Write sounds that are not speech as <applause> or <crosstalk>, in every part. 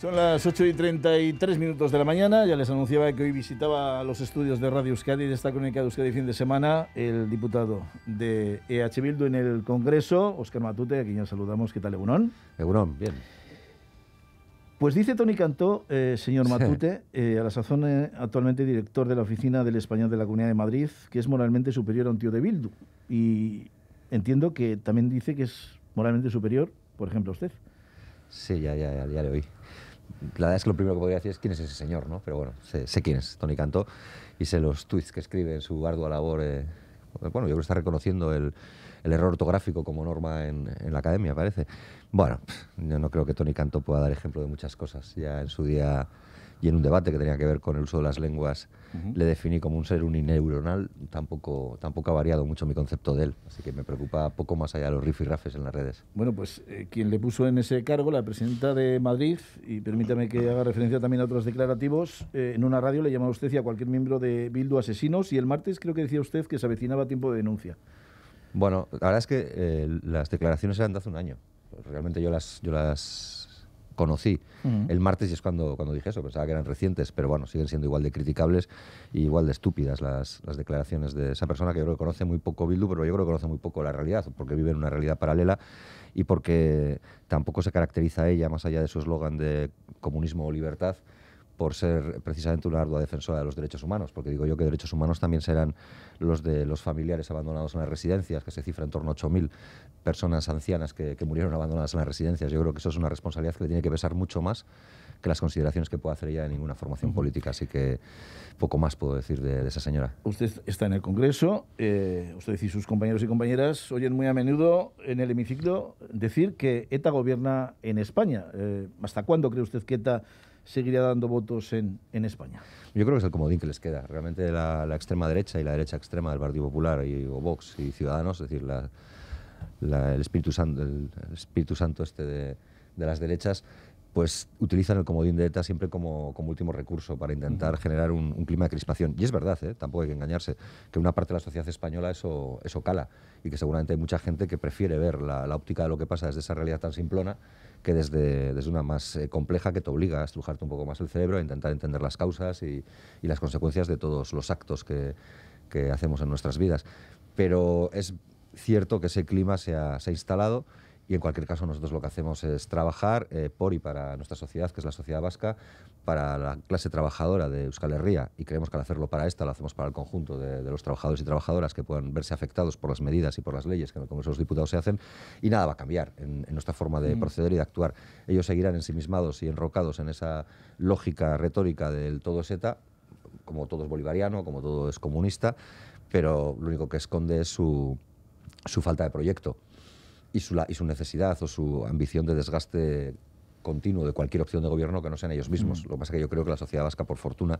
Son las 8 y 33 minutos de la mañana. Ya les anunciaba que hoy visitaba los estudios de Radio Euskadi de esta Crónica de Euskadi fin de semana el diputado de EH Bildu en el Congreso, Oscar Matute, a quien ya saludamos. ¿Qué tal, Egunón? Egunón, bien. Pues dice Tony Cantó, eh, señor Matute, eh, a la sazón eh, actualmente director de la Oficina del Español de la Comunidad de Madrid, que es moralmente superior a un tío de Bildu. Y entiendo que también dice que es moralmente superior, por ejemplo, a usted. Sí, ya, ya, ya, ya le oí la verdad es que lo primero que podría decir es quién es ese señor, ¿no? Pero bueno, sé, quién es Tony Cantó y sé los tweets que escribe en su ardua labor. Eh, bueno, yo creo que está reconociendo el, error ortográfico como norma en, en, la academia, parece. Bueno, yo no creo que Tony Canto pueda dar ejemplo de muchas cosas. Ya en su día y en un debate que tenía que ver con el uso de las lenguas le definí como un ser unineuronal, tampoco, tampoco ha variado mucho mi concepto de él, así que me preocupa poco más allá de los rifirrafes en las redes. Bueno, pues eh, quien le puso en ese cargo, la presidenta de Madrid, y permítame que haga referencia también a otros declarativos, eh, en una radio le llamaba usted y a cualquier miembro de Bildu asesinos, y el martes creo que decía usted que se avecinaba tiempo de denuncia. Bueno, la verdad es que eh, las declaraciones eran de hace un año. Realmente yo las, yo las conocí mm. el martes y es cuando, cuando dije eso. Pensaba que eran recientes, pero bueno, siguen siendo igual de criticables y igual de estúpidas las, las declaraciones de esa persona que yo creo que conoce muy poco Bildu, pero yo creo que conoce muy poco la realidad, porque vive en una realidad paralela y porque tampoco se caracteriza a ella, más allá de su eslogan de comunismo o libertad, por ser precisamente una ardua defensora de los derechos humanos, porque digo yo que derechos humanos también serán los de los familiares abandonados en las residencias, que se cifra en torno a 8.000 personas ancianas que, murieron abandonadas en las residencias. Yo creo que eso es una responsabilidad que le tiene que pesar mucho más que las consideraciones que pueda hacer ella ...en ninguna formación política. Así que poco más puedo decir de, esa señora. Usted está en el Congreso, eh, usted y sus compañeros y compañeras oyen muy a menudo en el hemiciclo decir que ETA gobierna en España. Eh, ¿Hasta cuándo cree usted que ETA seguiría dando votos en, España. Yo creo que es el comodín que les queda. Realmente la, extrema derecha y la derecha extrema del Partido Popular y Vox y Ciudadanos, es decir, el, Espíritu Santo, Espíritu Santo este de, de las derechas, pues utilizan el comodín de ETA siempre como, último recurso para intentar generar un, clima de crispación. Y es verdad, ¿eh? tampoco hay que engañarse, que una parte de la sociedad española eso, eso cala y que seguramente hay mucha gente que prefiere ver la, óptica de lo que pasa desde esa realidad tan simplona que desde, desde una más eh, compleja que te obliga a estrujarte un poco más el cerebro, a intentar entender las causas y, las consecuencias de todos los actos que, hacemos en nuestras vidas. Pero es cierto que ese clima se ha instalado y en cualquier caso, nosotros lo que hacemos es trabajar eh, por y para nuestra sociedad, que es la sociedad vasca, para la clase trabajadora de Euskal Herria. Y creemos que al hacerlo para esta, lo hacemos para el conjunto de, los trabajadores y trabajadoras que puedan verse afectados por las medidas y por las leyes que en el Congreso de los Diputados se hacen. Y nada va a cambiar en, nuestra forma de mm. proceder y de actuar. Ellos seguirán ensimismados y enrocados en esa lógica retórica del todo z como todo es bolivariano, como todo es comunista, pero lo único que esconde es su, su falta de proyecto y su, necesidad o su ambición de desgaste continuo de cualquier opción de gobierno que no sean ellos mismos. Mm. Lo que pasa es que yo creo que la sociedad vasca, por fortuna,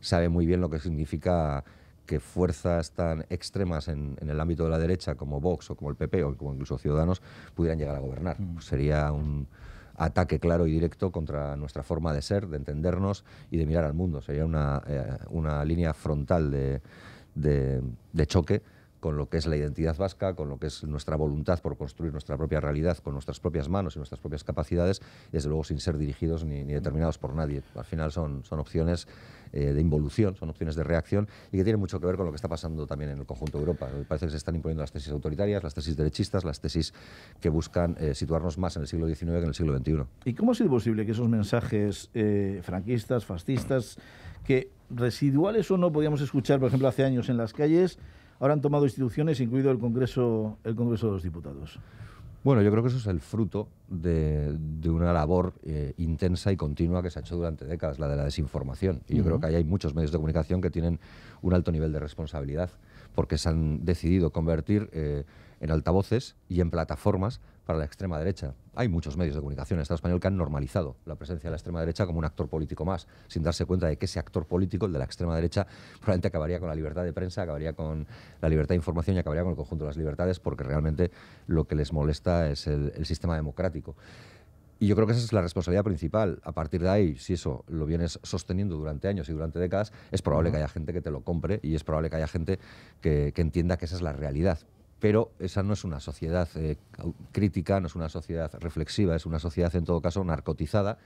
sabe muy bien lo que significa que fuerzas tan extremas en, el ámbito de la derecha como Vox o como el PP o como incluso Ciudadanos pudieran llegar a gobernar. Mm. Pues sería un ataque claro y directo contra nuestra forma de ser, de entendernos y de mirar al mundo. Sería una, eh, línea frontal de choque con lo que es la identidad vasca, con lo que es nuestra voluntad por construir nuestra propia realidad con nuestras propias manos y nuestras propias capacidades, desde luego sin ser dirigidos ni, determinados por nadie. Al final son, opciones eh, de involución, son opciones de reacción y que tienen mucho que ver con lo que está pasando también en el conjunto de Europa. Parece que se están imponiendo las tesis autoritarias, las tesis derechistas, las tesis que buscan eh, situarnos más en el siglo XIX que en el siglo XXI. ¿Y cómo ha sido posible que esos mensajes eh, franquistas, fascistas, que residuales o no podíamos escuchar, por ejemplo, hace años en las calles, ahora han tomado instituciones, incluido el Congreso, el Congreso de los Diputados? Bueno, yo creo que eso es el fruto de, una labor eh, intensa y continua que se ha hecho durante décadas, la de la desinformación. Y yo creo que ahí hay muchos medios de comunicación que tienen un alto nivel de responsabilidad, porque se han decidido convertir eh, en altavoces y en plataformas para la extrema derecha. Hay muchos medios de comunicación en el Estado español que han normalizado la presencia de la extrema derecha como un actor político más, sin darse cuenta de que ese actor político, el de la extrema derecha, probablemente acabaría con la libertad de prensa, acabaría con la libertad de información y acabaría con el conjunto de las libertades, porque realmente lo que les molesta es el, sistema democrático. Y yo creo que esa es la responsabilidad principal. A partir de ahí, si eso lo vienes sosteniendo durante años y durante décadas, es probable que haya gente que te lo compre y es probable que haya gente que entienda que esa es la realidad pero esa no es una sociedad eh, crítica, no es una sociedad reflexiva, es una sociedad en todo caso narcotizada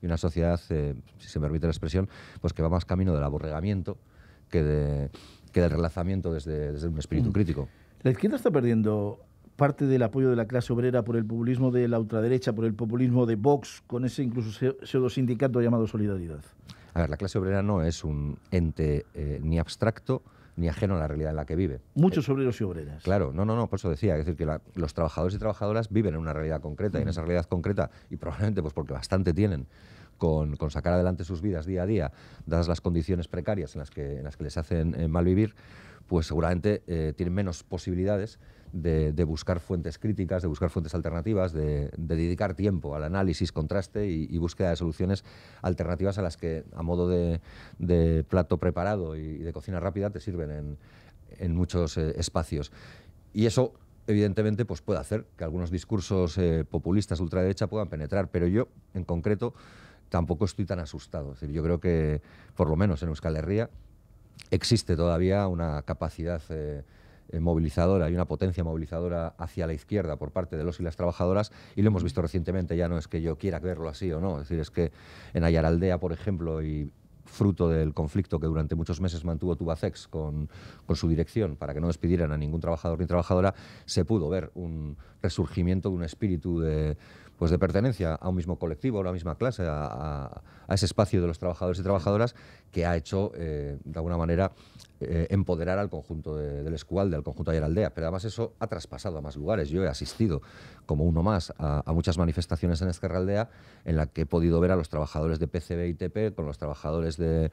y una sociedad, eh, si se me permite la expresión, pues que va más camino del aborregamiento que, del relazamiento desde, un espíritu mm. crítico. La izquierda está perdiendo parte del apoyo de la clase obrera por el populismo de la ultraderecha, por el populismo de Vox, con ese incluso pseudo sindicato llamado Solidaridad. A ver, la clase obrera no es un ente eh, ni abstracto, ni ajeno a la realidad en la que vive. Muchos eh, obreros y obreras. Claro, no, no, no, por eso decía, es decir, que los trabajadores y trabajadoras viven en una realidad concreta, y en esa realidad concreta, y probablemente pues porque bastante tienen, con, sacar adelante sus vidas día a día, dadas las condiciones precarias en las que, en las que les hacen eh, mal vivir, pues seguramente eh, tienen menos posibilidades de, buscar fuentes críticas, de buscar fuentes alternativas, de, dedicar tiempo al análisis, contraste y, búsqueda de soluciones alternativas a las que a modo de, plato preparado y de cocina rápida te sirven en, muchos eh, espacios. Y eso evidentemente pues puede hacer que algunos discursos populistas ultraderecha puedan penetrar, pero yo en concreto tampoco estoy tan asustado. yo creo que, por lo menos en Euskal Herria, existe todavía una capacidad eh, eh, movilizadora y una potencia movilizadora hacia la izquierda por parte de los y las trabajadoras y lo hemos visto recientemente, ya no es que yo quiera verlo así o no, es decir, es que en Ayaraldea, por ejemplo, y fruto del conflicto que durante muchos meses mantuvo Tubacex con, su dirección para que no despidieran a ningún trabajador ni trabajadora, se pudo ver un resurgimiento de un espíritu de pues de pertenencia a un mismo colectivo, a la misma clase, a, ese espacio de los trabajadores y trabajadoras que ha hecho, eh, de alguna manera, eh, empoderar al conjunto del Escualde, al conjunto de la Aldea. Pero además eso ha traspasado a más lugares. Yo he asistido, como uno más, a, muchas manifestaciones en Aldea en la que he podido ver a los trabajadores de PCB y TP con los trabajadores de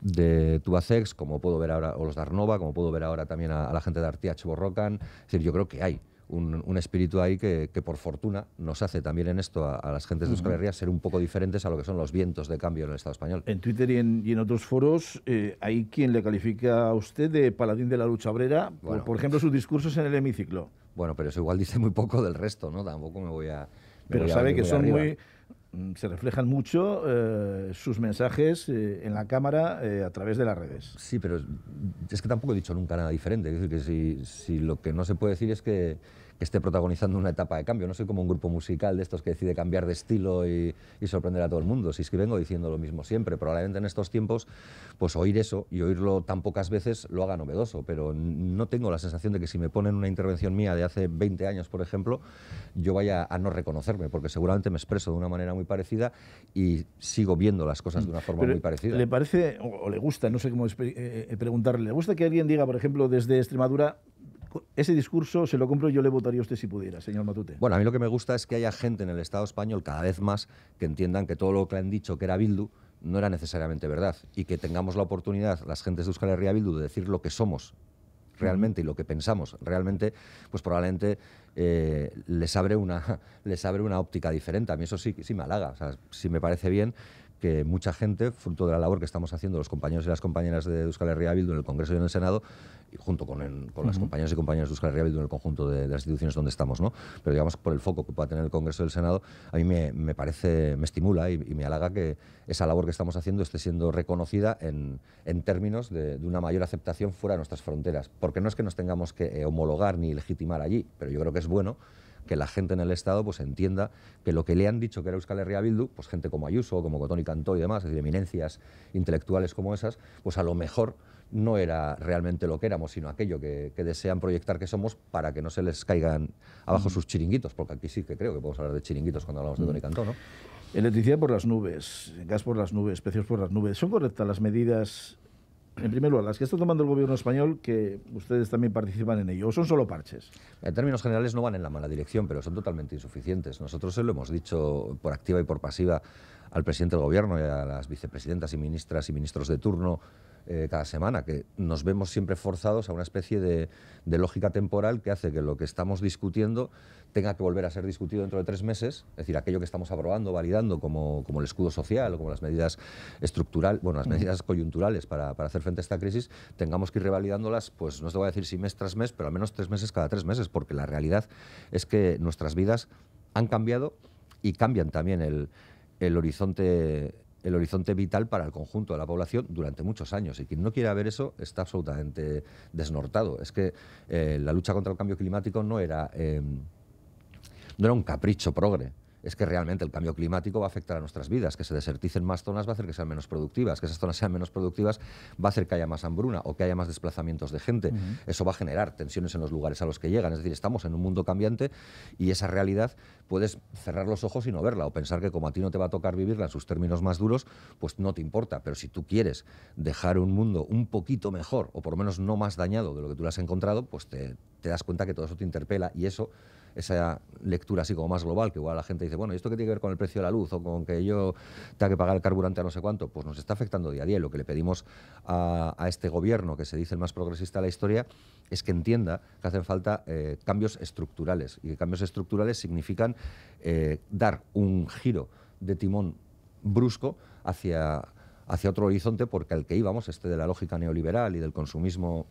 de Tubacex, como puedo ver ahora, o los de Arnova, como puedo ver ahora también a, la gente de Artiach Borrocan. Es decir, yo creo que hay un, espíritu ahí que, por fortuna nos hace también en esto a, las gentes de Euskal Herria ser un poco diferentes a lo que son los vientos de cambio en el Estado español. En Twitter y en, otros foros eh, hay quien le califica a usted de paladín de la lucha obrera, por, por ejemplo sus discursos en el hemiciclo. Bueno, pero eso igual dice muy poco del resto, ¿no? Tampoco me voy a pero sabe que son muy mm, se reflejan mucho eh, sus mensajes eh, en la cámara eh, a través de las redes. Sí, pero es que tampoco he dicho nunca nada diferente. Es decir, que si, si lo que no se puede decir es que que esté protagonizando una etapa de cambio. No soy como un grupo musical de estos que decide cambiar de estilo y, sorprender a todo el mundo. Si es que vengo diciendo lo mismo siempre, probablemente en estos tiempos, pues oír eso y oírlo tan pocas veces lo haga novedoso, pero no tengo la sensación de que si me ponen una intervención mía de hace 20 años, por ejemplo, yo vaya a no reconocerme, porque seguramente me expreso de una manera muy parecida y sigo viendo las cosas de una forma muy parecida. ¿Le parece o le gusta, no sé cómo eh, eh, preguntarle, le gusta que alguien diga, por ejemplo, desde Extremadura, ese discurso se lo compro y yo le votaría a usted si pudiera, señor Matute. Bueno, a mí lo que me gusta es que haya gente en el Estado español cada vez más que entiendan que todo lo que han dicho que era Bildu no era necesariamente verdad y que tengamos la oportunidad, las gentes de Euskal Herria Bildu, de decir lo que somos realmente y lo que pensamos realmente, pues probablemente eh, les, abre una, <laughs> les abre una óptica diferente. A mí eso sí, sí me halaga, o sea, sí me parece bien que mucha gente, fruto de la labor que estamos haciendo los compañeros y las compañeras de Euskal Herria Bildu en el Congreso y en el Senado, y junto con, las compañeras y compañeras de Euskal Herria en el conjunto de, las instituciones donde estamos, ¿no? Pero digamos, por el foco que pueda tener el Congreso y el Senado, a mí me, parece, me estimula y, me halaga que esa labor que estamos haciendo esté siendo reconocida en, términos de, una mayor aceptación fuera de nuestras fronteras. Porque no es que nos tengamos que eh, homologar ni legitimar allí, pero yo creo que es bueno que la gente en el Estado pues entienda que lo que le han dicho que era Euskal Herria Bildu, pues gente como Ayuso, como Cotón y Cantó y demás, es decir, eminencias intelectuales como esas, pues a lo mejor no era realmente lo que éramos, sino aquello que, desean proyectar que somos para que no se les caigan abajo mm. sus chiringuitos, porque aquí sí que creo que podemos hablar de chiringuitos cuando hablamos de Tony mm. Cantó, ¿no? Electricidad por las nubes, gas por las nubes, precios por las nubes. ¿Son correctas las medidas en primer lugar, las que está tomando el gobierno español, que ustedes también participan en ello, ¿o son solo parches? En términos generales no van en la mala dirección, pero son totalmente insuficientes. Nosotros se lo hemos dicho por activa y por pasiva al presidente del gobierno y a las vicepresidentas y ministras y ministros de turno eh, cada semana, que nos vemos siempre forzados a una especie de, lógica temporal que hace que lo que estamos discutiendo tenga que volver a ser discutido dentro de tres meses, es decir, aquello que estamos aprobando, validando, como, como el escudo social o como las medidas estructurales, bueno, las medidas coyunturales para, hacer frente a esta crisis, tengamos que ir revalidándolas, pues no te voy a decir si mes tras mes, pero al menos tres meses cada tres meses, porque la realidad es que nuestras vidas han cambiado y cambian también el, el horizonte el horizonte vital para el conjunto de la población durante muchos años. Y quien no quiera ver eso está absolutamente desnortado. Es que eh, la lucha contra el cambio climático no era, eh, no era un capricho progre es que realmente el cambio climático va a afectar a nuestras vidas, que se deserticen más zonas va a hacer que sean menos productivas, que esas zonas sean menos productivas va a hacer que haya más hambruna o que haya más desplazamientos de gente. Eso va a generar tensiones en los lugares a los que llegan, es decir, estamos en un mundo cambiante y esa realidad puedes cerrar los ojos y no verla o pensar que como a ti no te va a tocar vivirla en sus términos más duros, pues no te importa, pero si tú quieres dejar un mundo un poquito mejor o por lo menos no más dañado de lo que tú lo has encontrado, pues te, te das cuenta que todo eso te interpela y eso esa lectura así como más global, que igual la gente dice, bueno, ¿y esto qué tiene que ver con el precio de la luz o con que yo tenga que pagar el carburante a no sé cuánto? Pues nos está afectando día a día y lo que le pedimos a, este gobierno, que se dice el más progresista de la historia, es que entienda que hacen falta eh, cambios estructurales y que cambios estructurales significan eh, dar un giro de timón brusco hacia hacia otro horizonte porque al que íbamos, este de la lógica neoliberal y del consumismo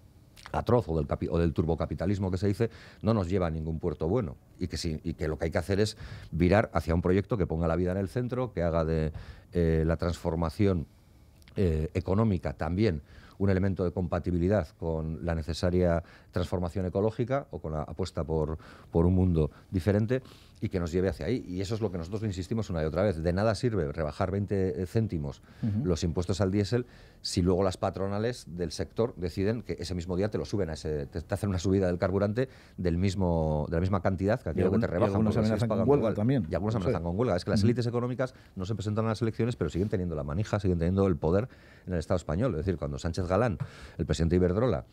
atroz o del, turbocapitalismo que se dice, no nos lleva a ningún puerto bueno. Y que, lo que hay que hacer es virar hacia un proyecto que ponga la vida en el centro, que haga de eh, la transformación eh, económica también un elemento de compatibilidad con la necesaria transformación ecológica o con la apuesta por, por un mundo diferente y que nos lleve hacia ahí. Y eso es lo que nosotros insistimos una y otra vez. De nada sirve rebajar 20 céntimos los impuestos al diésel si luego las patronales del sector deciden que ese mismo día te lo suben, a te, hacen una subida del carburante del mismo, de la misma cantidad que aquello que te rebajan. Y algunos amenazan con huelga Y algunos amenazan con huelga. Es que las élites económicas no se presentan a las elecciones, pero siguen teniendo la manija, siguen teniendo el poder en el Estado español. Es decir, cuando Sánchez Galán, el presidente Iberdrola,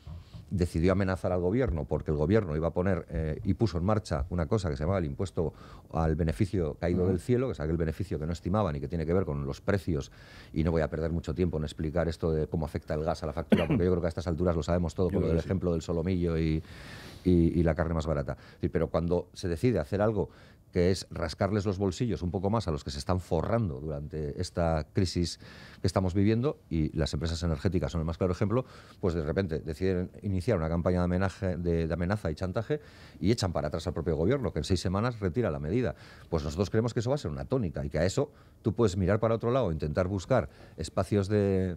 decidió amenazar al gobierno porque el gobierno iba a poner eh, y puso en marcha una cosa que se llamaba el impuesto al beneficio caído del cielo, que es aquel beneficio que no estimaban y que tiene que ver con los precios. Y no voy a perder mucho tiempo en explicar esto de cómo afecta el gas a la factura, porque yo creo que a estas alturas lo sabemos todo, con el ejemplo del solomillo y, y, y, la carne más barata. Pero cuando se decide hacer algo que es rascarles los bolsillos un poco más a los que se están forrando durante esta crisis que estamos viviendo, y las empresas energéticas son el más claro ejemplo, pues de repente deciden iniciar una campaña de, amenaza y chantaje y echan para atrás al propio gobierno, que en seis semanas retira la medida. Pues nosotros creemos que eso va a ser una tónica y que a eso tú puedes mirar para otro lado, intentar buscar espacios de,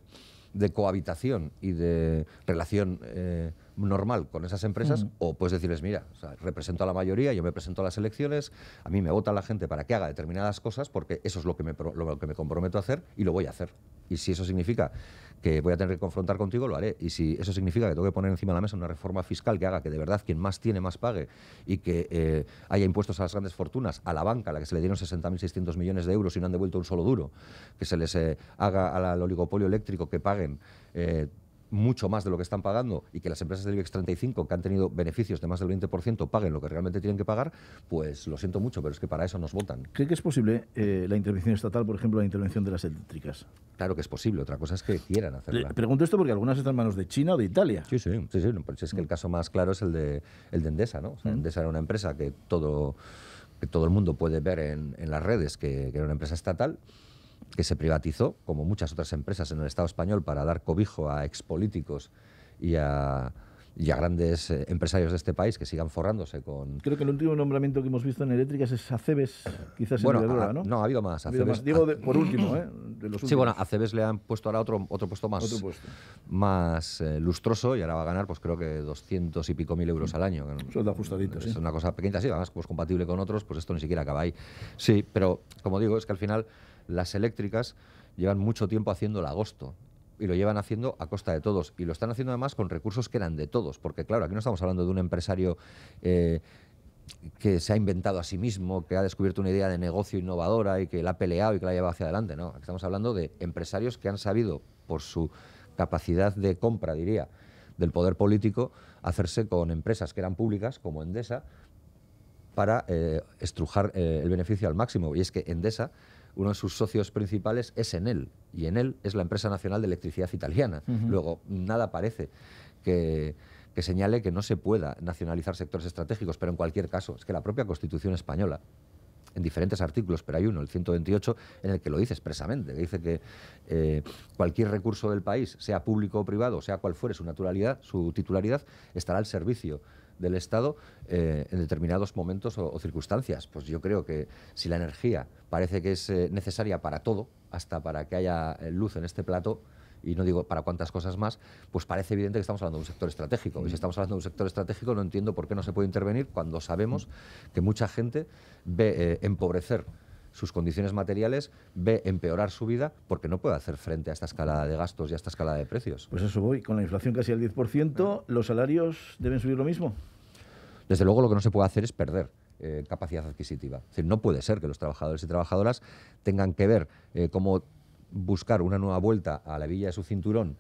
cohabitación y de relación. Eh, normal con esas empresas mm. o puedes decirles, mira, represento a la mayoría, yo me presento a las elecciones, a mí me vota la gente para que haga determinadas cosas porque eso es lo que me, que me comprometo a hacer y lo voy a hacer. Y si eso significa que voy a tener que confrontar contigo, lo haré. Y si eso significa que tengo que poner encima de la mesa una reforma fiscal que haga que de verdad quien más tiene más pague y que eh, haya impuestos a las grandes fortunas, a la banca, a la que se le dieron 60.600 millones de euros y no han devuelto un solo duro, que se les eh, haga al oligopolio eléctrico que paguen. Eh, mucho más de lo que están pagando y que las empresas del IBEX 35, que han tenido beneficios de más del 20%, paguen lo que realmente tienen que pagar, pues lo siento mucho, pero es que para eso nos votan. ¿Cree que es posible eh, la intervención estatal, por ejemplo, la intervención de las eléctricas? Claro que es posible, otra cosa es que quieran hacerla. pregunto esto porque algunas están en manos de China o de Italia. Sí, sí, sí, sí pues es que el caso más claro es el de, el de Endesa, ¿no? Endesa era una empresa que todo, que todo el mundo puede ver en, las redes, que, que era una empresa estatal que se privatizó, como muchas otras empresas en el Estado español, para dar cobijo a expolíticos y a, y a grandes eh, empresarios de este país que sigan forrándose con... Creo que el último nombramiento que hemos visto en eléctricas es Acebes, quizás bueno, en Iberdrola, ¿no? No, ha habido más. Acebes, Digo, por ah, último, ¿eh? <clears throat> De los sí, bueno, Acebes le han puesto ahora otro, otro puesto más, más eh, lustroso y ahora va a ganar, pues creo que 200 y pico mil euros al año. Sueldo ajustadito, Es una cosa pequeña, sí, además, pues compatible con otros, pues esto ni siquiera acaba ahí. Sí, pero como digo, es que al final las eléctricas llevan mucho tiempo haciendo el agosto y lo llevan haciendo a costa de todos. Y lo están haciendo además con recursos que eran de todos, porque claro, aquí no estamos hablando de un empresario eh, que se ha inventado a sí mismo, que ha descubierto una idea de negocio innovadora y que la ha peleado y que la lleva hacia adelante. No, estamos hablando de empresarios que han sabido, por su capacidad de compra, diría, del poder político, hacerse con empresas que eran públicas, como Endesa, para eh, estrujar eh, el beneficio al máximo. Y es que Endesa uno de sus socios principales es Enel, y Enel es la empresa nacional de electricidad italiana. Luego, nada parece que, señale que no se pueda nacionalizar sectores estratégicos, pero en cualquier caso, es que la propia Constitución española en diferentes artículos, pero hay uno, el 128, en el que lo dice expresamente, que dice que eh, cualquier recurso del país, sea público o privado, sea cual fuere su naturalidad, su titularidad, estará al servicio del Estado eh, en determinados momentos o, circunstancias. Pues yo creo que si la energía parece que es eh, necesaria para todo, hasta para que haya eh, luz en este plato, y no digo para cuántas cosas más, pues parece evidente que estamos hablando de un sector estratégico. Y si mm. estamos hablando de un sector estratégico, no entiendo por qué no se puede intervenir cuando sabemos que mucha gente ve empobrecer sus condiciones materiales, ve empeorar su vida porque no puede hacer frente a esta escalada de gastos y a esta escalada de precios. Pues eso voy, con la inflación casi al 10%, ¿los salarios deben subir lo mismo? Desde luego lo que no se puede hacer es perder. Eh, capacidad adquisitiva. decir, no puede ser que los trabajadores y trabajadoras tengan que ver eh, cómo buscar una nueva vuelta a la villa de su cinturón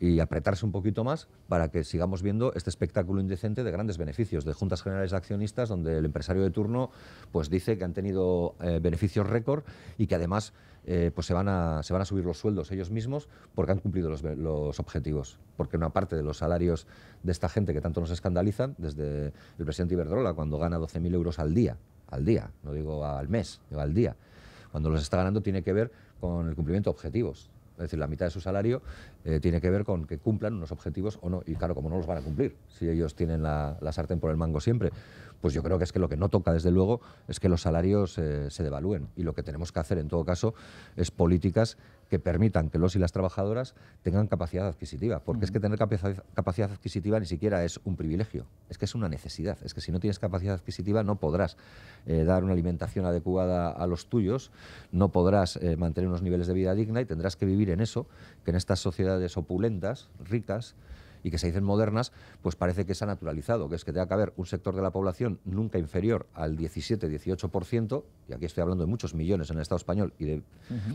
y apretarse un poquito más para que sigamos viendo este espectáculo indecente de grandes beneficios, de juntas generales de accionistas donde el empresario de turno pues dice que han tenido eh, beneficios récord y que además eh, pues se van, a, se van a subir los sueldos ellos mismos porque han cumplido los, los, objetivos. Porque una parte de los salarios de esta gente que tanto nos escandalizan, desde el presidente Iberdrola, cuando gana 12.000 euros al día, al día, no digo al mes, digo al día, cuando los está ganando tiene que ver con el cumplimiento de objetivos es decir, la mitad de su salario eh, tiene que ver con que cumplan unos objetivos o no. Y claro, como no los van a cumplir, si ellos tienen la, sartén por el mango siempre, pues yo creo que es que lo que no toca, desde luego, es que los salarios eh, se devalúen. Y lo que tenemos que hacer, en todo caso, es políticas que permitan que los y las trabajadoras tengan capacidad adquisitiva, porque es que tener capacidad, adquisitiva ni siquiera es un privilegio, es que es una necesidad, es que si no tienes capacidad adquisitiva no podrás eh, dar una alimentación adecuada a los tuyos, no podrás mantener unos niveles de vida digna y tendrás que vivir en eso, que en estas sociedades opulentas, ricas, y que se dicen modernas, pues parece que se ha naturalizado, que es que tenga que haber un sector de la población nunca inferior al 17-18%, y aquí estoy hablando de muchos millones en el Estado español y de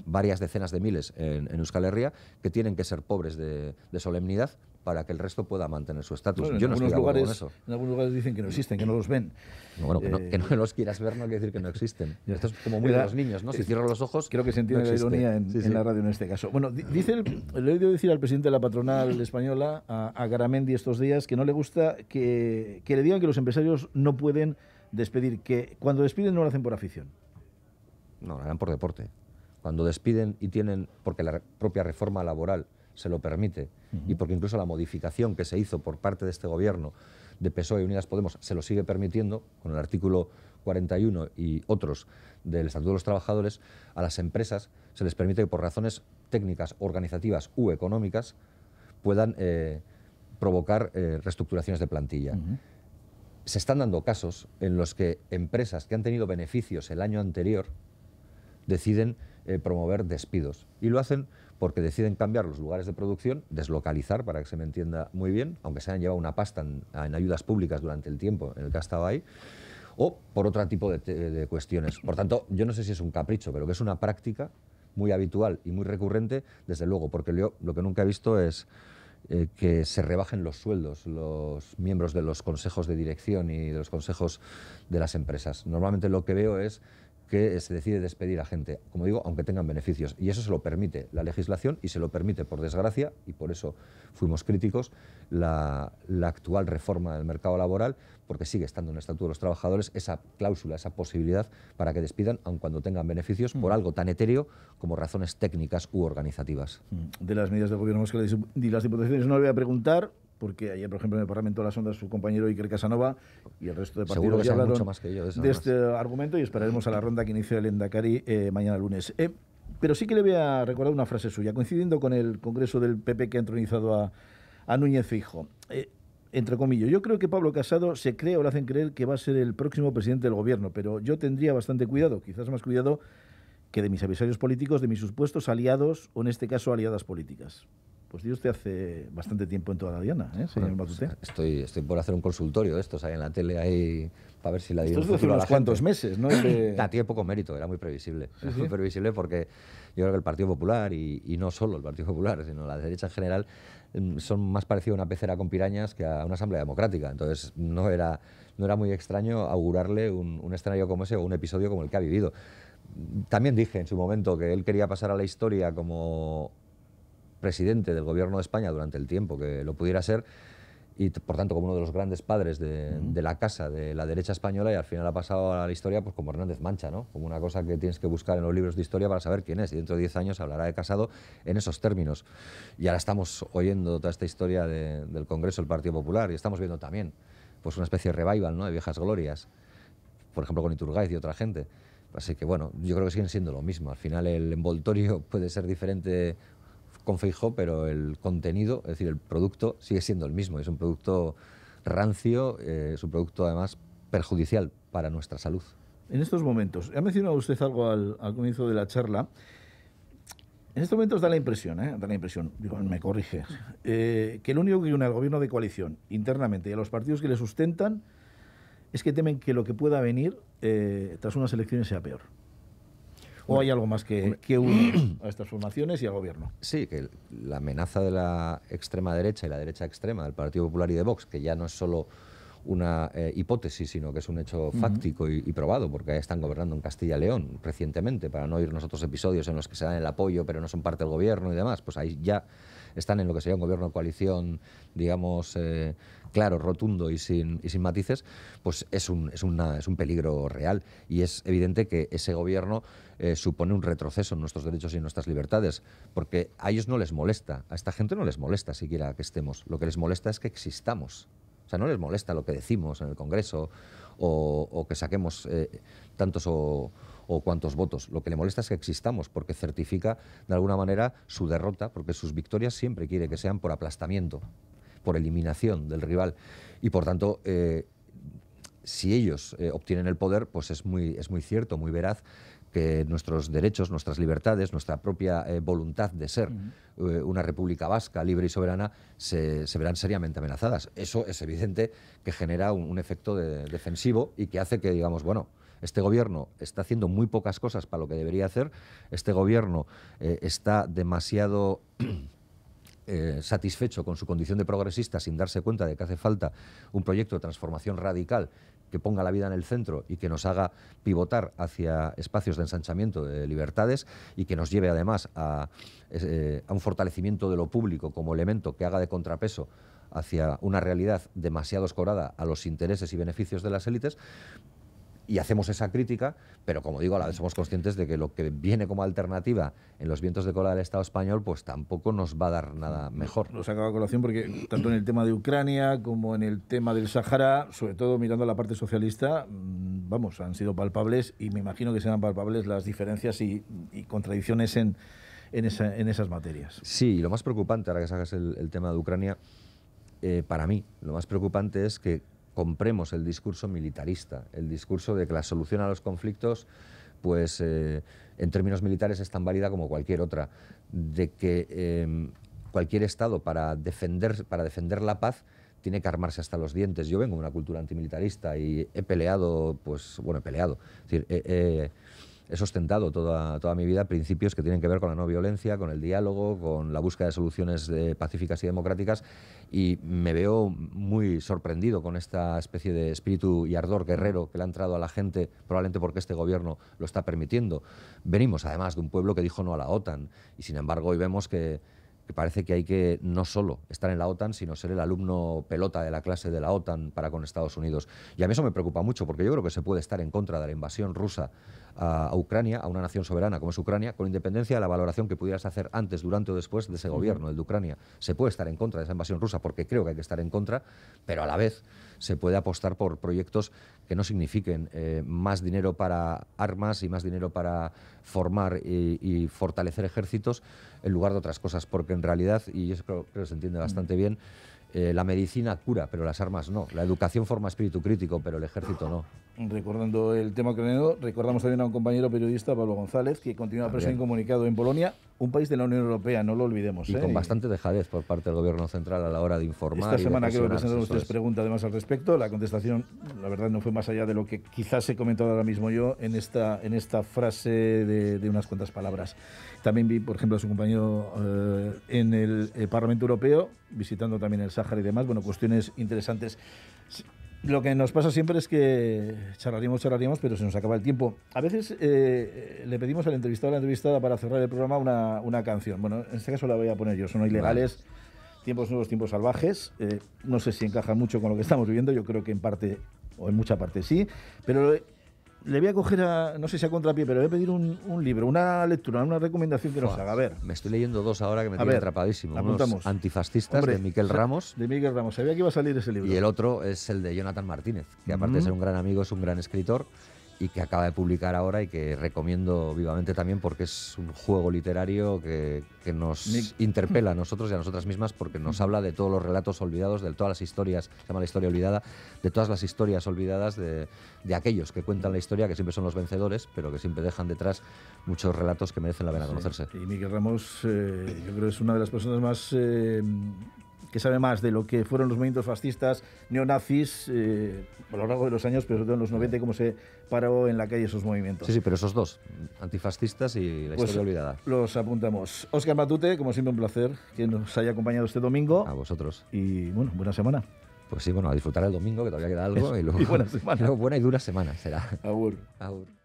varias decenas de miles en, Euskal Herria, que tienen que ser pobres de solemnidad para que el resto pueda mantener su estatus. En algunos lugares dicen que no existen, que no los ven. bueno, que, no, eh, los quieras ver no quiere decir que no existen. Esto es como muy de los niños, ¿no? Si cierro los ojos. Creo que se entiende la ironía en, la radio en este caso. Bueno, dice le he oído decir al presidente de la patronal española, a, Garamendi, estos días, que no le gusta que, le digan que los empresarios no pueden despedir, que cuando despiden no lo hacen por afición. No, lo harán por deporte. Cuando despiden y tienen, porque la propia reforma laboral se lo permite. Y porque incluso la modificación que se hizo por parte de este gobierno de PSOE y Unidas Podemos se lo sigue permitiendo con el artículo 41 y otros del Estatuto de los Trabajadores, a las empresas se les permite que por razones técnicas, organizativas u económicas puedan eh, provocar eh, reestructuraciones de plantilla. Se están dando casos en los que empresas que han tenido beneficios el año anterior deciden eh, promover despidos. Y lo hacen porque deciden cambiar los lugares de producción, deslocalizar, para que se me entienda muy bien, aunque se han llevado una pasta en, ayudas públicas durante el tiempo en el que ha estado ahí, o por otro tipo de, cuestiones. Por tanto, yo no sé si es un capricho, pero que es una práctica muy habitual y muy recurrente, desde luego, porque lo que nunca he visto es... Eh, que se rebajen los sueldos los miembros de los consejos de dirección y de los consejos de las empresas. Normalmente lo que veo es que se decide despedir a gente, como digo, aunque tengan beneficios. Y eso se lo permite la legislación y se lo permite, por desgracia, y por eso fuimos críticos, la, actual reforma del mercado laboral, porque sigue estando en el Estatuto de los Trabajadores esa cláusula, esa posibilidad para que despidan, aun cuando tengan beneficios, por mm. algo tan etéreo como razones técnicas u organizativas. Mm. De las medidas del Gobierno y las diputaciones no le voy a preguntar, porque ayer, por ejemplo, en el Parlamento de las Ondas su compañero Iker Casanova y el resto de partidos ya hablaron más que de, este argumento y esperaremos a la ronda que inicia el Endacari eh, mañana lunes. Eh, pero sí que le voy a recordar una frase suya, coincidiendo con el Congreso del PP que ha entronizado a, a Núñez Fijo. Eh, entre comillas, yo creo que Pablo Casado se cree o le hacen creer que va a ser el próximo presidente del gobierno, pero yo tendría bastante cuidado, quizás más cuidado que de mis adversarios políticos, de mis supuestos aliados o en este caso aliadas políticas. Pues Dios te hace bastante tiempo en toda la diana, ¿eh, señor pues, estoy, estoy por hacer un consultorio de estos ahí en la tele, ahí, para ver si la Esto es meses, ¿no? <clears throat> tiene poco mérito, era muy previsible. muy previsible porque yo creo que el Partido Popular, y, no solo el Partido Popular, sino la derecha en general, mm, son más parecidos a una pecera con pirañas que a una asamblea democrática. Entonces, no era, no era muy extraño augurarle un, un escenario como ese o un episodio como el que ha vivido también dije en su momento que él quería pasar a la historia como presidente del gobierno de España durante el tiempo que lo pudiera ser y por tanto como uno de los grandes padres de, la casa de la derecha española y al final ha pasado a la historia pues como Hernández Mancha, ¿no? Como una cosa que tienes que buscar en los libros de historia para saber quién es y dentro de 10 años hablará de Casado en esos términos. Y ahora estamos oyendo toda esta historia del Congreso del Partido Popular y estamos viendo también pues una especie de revival, ¿no? De viejas glorias, por ejemplo con Iturgaiz y otra gente. Así que bueno, yo creo que siguen siendo lo mismo. Al final el envoltorio <laughs> puede ser diferente con pero el contenido, es decir, el producto sigue siendo el mismo. Es un producto rancio, eh, es un producto además perjudicial para nuestra salud. En estos momentos, ha mencionado usted algo al, comienzo de la charla. En estos momentos da la impresión, ¿eh? da la impresión, digo, me corrige, eh, que lo único que une al gobierno de coalición internamente y a los partidos que le sustentan es que temen que lo que pueda venir tras unas elecciones sea peor. ¿O hay algo más que, que a <clears throat> estas formaciones y al gobierno? Sí, que la amenaza de la extrema derecha y la derecha extrema del Partido Popular y de Vox, que ya no es solo una eh, hipótesis, sino que es un hecho fáctico y, probado, porque están gobernando en Castilla y León recientemente, para no oírnos otros episodios en los que se dan el apoyo, pero no son parte del gobierno y demás, pues ahí ya están en lo que sería un gobierno de coalición, digamos, eh, claro, rotundo y sin, matices, pues es un, peligro real. Y es evidente que ese gobierno eh, supone un retroceso en nuestros derechos y en nuestras libertades, porque a ellos no les molesta, a esta gente no les molesta siquiera que estemos, lo que les molesta es que existamos. O sea, no les molesta lo que decimos en el Congreso o, que saquemos eh, tantos o, cuantos votos. Lo que les molesta es que existamos, porque certifica de alguna manera su derrota, porque sus victorias siempre quiere que sean por aplastamiento, por eliminación del rival. Y por tanto, eh, si ellos eh, obtienen el poder, pues es muy, es muy cierto, muy veraz que nuestros derechos, nuestras libertades, nuestra propia eh, voluntad de ser una república vasca libre y soberana se, verán seriamente amenazadas. Eso es evidente que genera un, efecto defensivo y que hace que digamos, bueno, este gobierno está haciendo muy pocas cosas para lo que debería hacer, este gobierno está demasiado eh, satisfecho con su condición de progresista sin darse cuenta de que hace falta un proyecto de transformación radical que ponga la vida en el centro y que nos haga pivotar hacia espacios de ensanchamiento de libertades y que nos lleve además a, eh, a un fortalecimiento de lo público como elemento que haga de contrapeso hacia una realidad demasiado escorada a los intereses y beneficios de las élites, y hacemos esa crítica, pero como digo, a la vez somos conscientes de que lo que viene como alternativa en los vientos de cola del Estado español, pues tampoco nos va a dar nada mejor. Lo sacaba a colación porque tanto en el tema de Ucrania como en el tema del Sahara, sobre todo mirando a la parte socialista, mm, vamos, han sido palpables y me imagino que serán palpables las diferencias y, contradicciones en, esas materias. Sí, y lo más preocupante, ahora que sacas el, tema de Ucrania, eh, para mí, lo más preocupante es que compremos el discurso militarista, el discurso de que la solución a los conflictos, pues eh, en términos militares es tan válida como cualquier otra, de que em, cualquier Estado para defender, para defender la paz tiene que armarse hasta los dientes. Yo vengo de una cultura antimilitarista y he peleado, pues bueno, he peleado he sostentado toda, toda mi vida principios que tienen que ver con la no violencia, con el diálogo, con la búsqueda de soluciones eh, pacíficas y democráticas y me veo muy sorprendido con esta especie de espíritu y ardor guerrero que le ha entrado a la gente, probablemente porque este gobierno lo está permitiendo. Venimos además de un pueblo que dijo no a la OTAN y sin embargo hoy vemos que parece que hay que no solo estar en la OTAN, sino ser el alumno pelota de la clase de la OTAN para con Estados Unidos. Y a mí eso me preocupa mucho, porque yo creo que se puede estar en contra de la invasión rusa a Ucrania, a una nación soberana como es Ucrania, con independencia de la valoración que pudieras hacer antes, durante o después de ese gobierno, el de Ucrania. Se puede estar en contra de esa invasión rusa, porque creo que hay que estar en contra, pero a la vez se puede apostar por proyectos que no signifiquen eh, más dinero para armas y más dinero para formar y, y fortalecer ejércitos en lugar de otras cosas, porque en realidad, y eso creo, que se entiende bastante mm. bien, eh, la medicina cura, pero las armas no. La educación forma espíritu crítico, pero el ejército no. Recordando el tema que dado, recordamos también a un compañero periodista, Pablo González, que continúa preso comunicado en Polonia un país de la Unión Europea, no lo olvidemos. Y con ¿eh? bastante dejadez por parte del Gobierno Central a la hora de informar. Esta semana creo que presentaron ustedes preguntas además al respecto. La contestación, la verdad, no fue más allá de lo que quizás he comentado ahora mismo yo en esta, en esta frase de, unas cuantas palabras. También vi, por ejemplo, a su compañero eh, en el eh, Parlamento Europeo, visitando también el Sáhara y demás. Bueno, cuestiones interesantes lo que nos pasa siempre es que charlaríamos, charlaríamos, pero se nos acaba el tiempo. A veces eh, le pedimos al entrevistado o a la entrevistada para cerrar el programa una, canción. Bueno, en este caso la voy a poner yo. Son ilegales, tiempos nuevos, tiempos salvajes. Eh, no sé si encaja mucho con lo que estamos viviendo. Yo creo que en parte, o en mucha parte sí. Pero le voy a coger a, no sé si a contrapié, pero voy a pedir un, libro, una lectura, una recomendación que nos haga. ver. Me estoy leyendo dos ahora que me tienen atrapadísimo. antifascistas de Miquel Ramos. De Miguel Ramos, sabía que iba a salir ese libro. Y el otro es el de Jonathan Martínez, que aparte de ser un gran amigo, es un gran escritor y que acaba de publicar ahora y que recomiendo vivamente también porque es un juego literario que, nos interpela a nosotros y a nosotras mismas porque nos habla de todos los relatos olvidados, de todas las historias, se llama la historia olvidada, de todas las historias olvidadas de, aquellos que cuentan la historia, que siempre son los vencedores, pero que siempre dejan detrás muchos relatos que merecen la pena conocerse. Y Miguel Ramos, eh, yo creo que es una de las personas más... Eh, que sabe más de lo que fueron los movimientos fascistas neonazis eh, a lo largo de los años, pero sobre todo en los 90, cómo se paró en la calle esos movimientos. Sí, sí, pero esos dos, antifascistas y la pues historia olvidada. Los apuntamos. Oscar Matute, como siempre, un placer que nos haya acompañado este domingo. A vosotros. Y bueno, buena semana. Pues sí, bueno, a disfrutar el domingo, que todavía queda algo. <laughs> Y, buena semana. <laughs> buena y dura semana será. Agur. Agur.